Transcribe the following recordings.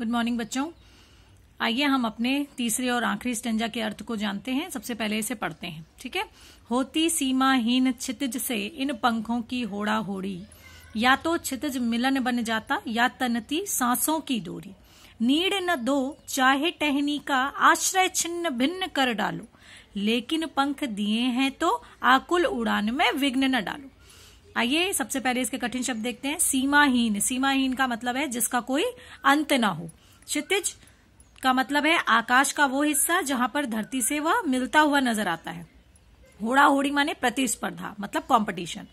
good morning बच्चों आइए हम अपने तीसरे और आखिरी स्टेंजा के अर्थ को जानते हैं सबसे पहले इसे पढ़ते हैं ठीक है होती सीमाहीन छितिज से इन पंखों की होड़ा होड़ी या तो छितिज मिलन बन जाता या तनती सांसों की डोरी नीड न दो चाहे टहनी का आश्रय छिन्न भिन्न कर डालो लेकिन पंख दिए हैं तो आकुल उड़ान में विघ्न न डालो आइए सबसे पहले इसके कठिन शब्द देखते हैं सीमाहीन सीमाहीन का मतलब है जिसका कोई अंत ना हो क्षितिज का मतलब है आकाश का वो हिस्सा जहां पर धरती से वह मिलता हुआ नजर आता है होड़ा होड़ी माने प्रतिस्पर्धा मतलब कंपटीशन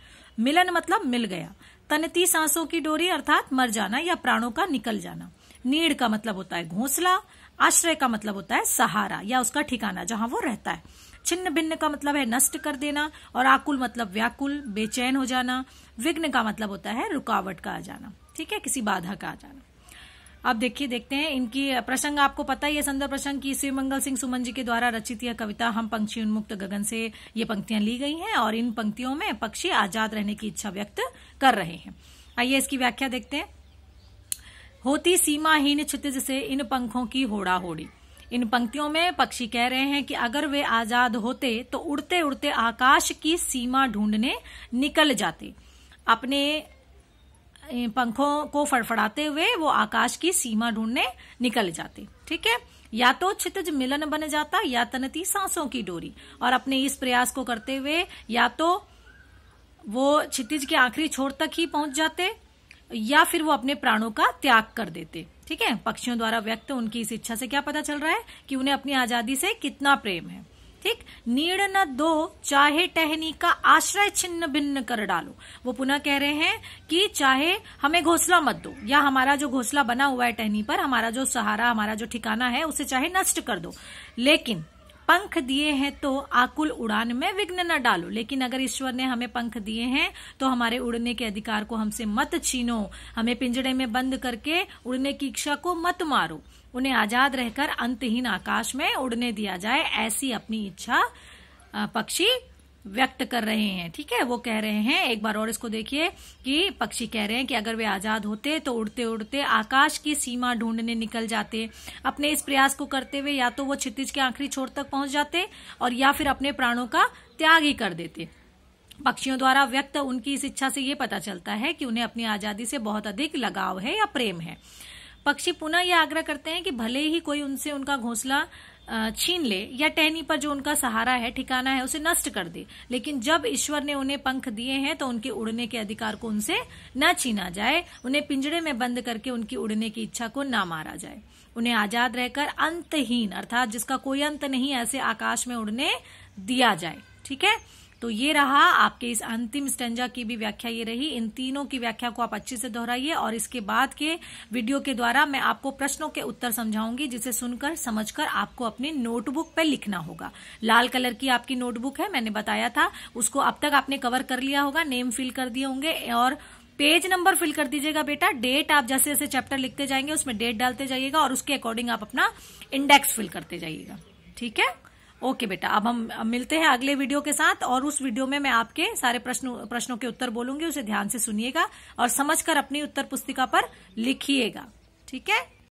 मिलन मतलब मिल गया तनती सांसों की डोरी अर्थात मर जाना या प्राणों का निकल जाना नीड का मतलब होता है घोंसला आश्रय का मतलब होता है सहारा या उसका ठिकाना जहां वो रहता है छिन्न भिन्न का मतलब है नष्ट कर देना और आकुल मतलब व्याकुल बेचैन हो जाना विघ्न का मतलब होता है रुकावट का आ जाना ठीक है किसी बाधा का आ जाना अब देखिए देखते हैं इनकी प्रसंग आपको पता ही है संदर्भ प्रसंग की शिव मंगल सिंह सुमन जी के द्वारा रचित यह कविता हम पंक्षी उन्मुक्त गगन से ये पंक्तियां ली गई हैं और इन पंक्तियों में पक्षी आजाद रहने की इच्छा व्यक्त कर रहे हैं आइए इसकी व्याख्या देखते हैं होती सीमाहीन क्षितिज से इन पंखों की होड़ा होड़ी इन पंक्तियों में पक्षी कह रहे हैं कि अगर वे आजाद होते तो उड़ते उड़ते आकाश की सीमा ढूंढने निकल जाते अपने पंखों को फड़फड़ाते हुए वो आकाश की सीमा ढूंढने निकल जाते ठीक है या तो छितज मिलन बन जाता या तनती सांसों की डोरी और अपने इस प्रयास को करते हुए या तो वो छितिज के आखिरी छोर तक ही पहुंच जाते या फिर वो अपने प्राणों का त्याग कर देते ठीक है पक्षियों द्वारा व्यक्त उनकी इस इच्छा से क्या पता चल रहा है कि उन्हें अपनी आजादी से कितना प्रेम है ठीक नीड़ न दो चाहे टहनी का आश्रय छिन्न भिन्न कर डालो वो पुनः कह रहे हैं कि चाहे हमें घोसला मत दो या हमारा जो घोसला बना हुआ है टहनी पर हमारा जो सहारा हमारा जो ठिकाना है उसे चाहे नष्ट कर दो लेकिन पंख दिए हैं तो आकुल उड़ान में विघ्न न डालो लेकिन अगर ईश्वर ने हमें पंख दिए हैं तो हमारे उड़ने के अधिकार को हमसे मत छीनो हमें पिंजड़े में बंद करके उड़ने की इच्छा को मत मारो उन्हें आजाद रहकर अंतहीन आकाश में उड़ने दिया जाए ऐसी अपनी इच्छा पक्षी व्यक्त कर रहे हैं ठीक है वो कह रहे हैं एक बार और इसको देखिए कि पक्षी कह रहे हैं कि अगर वे आजाद होते तो उड़ते उड़ते आकाश की सीमा ढूंढने निकल जाते अपने इस प्रयास को करते हुए या तो वो छितिज के आखिरी छोर तक पहुंच जाते और या फिर अपने प्राणों का त्याग ही कर देते पक्षियों द्वारा व्यक्त उनकी इस इच्छा से ये पता चलता है कि उन्हें अपनी आजादी से बहुत अधिक लगाव है या प्रेम है पक्षी पुनः यह आग्रह करते हैं कि भले ही कोई उनसे उनका घोंसला छीन ले या टहनी पर जो उनका सहारा है ठिकाना है उसे नष्ट कर दे लेकिन जब ईश्वर ने उन्हें पंख दिए हैं तो उनके उड़ने के अधिकार को उनसे न छीना जाए उन्हें पिंजड़े में बंद करके उनकी उड़ने की इच्छा को न मारा जाए उन्हें आजाद रहकर अंतहीन अर्थात जिसका कोई अंत नहीं ऐसे आकाश में उड़ने दिया जाए ठीक है तो ये रहा आपके इस अंतिम स्टंजा की भी व्याख्या ये रही इन तीनों की व्याख्या को आप अच्छे से दोहराइए और इसके बाद के वीडियो के द्वारा मैं आपको प्रश्नों के उत्तर समझाऊंगी जिसे सुनकर समझकर आपको अपने नोटबुक पर लिखना होगा लाल कलर की आपकी नोटबुक है मैंने बताया था उसको अब तक आपने कवर कर लिया होगा नेम फिल कर दिए होंगे और पेज नंबर फिल कर दीजिएगा बेटा डेट आप जैसे जैसे चैप्टर लिखते जाएंगे उसमें डेट डालते जाइएगा और उसके अकॉर्डिंग आप अपना इंडेक्स फिल करते जाइएगा ठीक है ओके बेटा अब हम मिलते हैं अगले वीडियो के साथ और उस वीडियो में मैं आपके सारे प्रश्नों प्रश्नों के उत्तर बोलूंगी उसे ध्यान से सुनिएगा और समझकर अपनी उत्तर पुस्तिका पर लिखिएगा ठीक है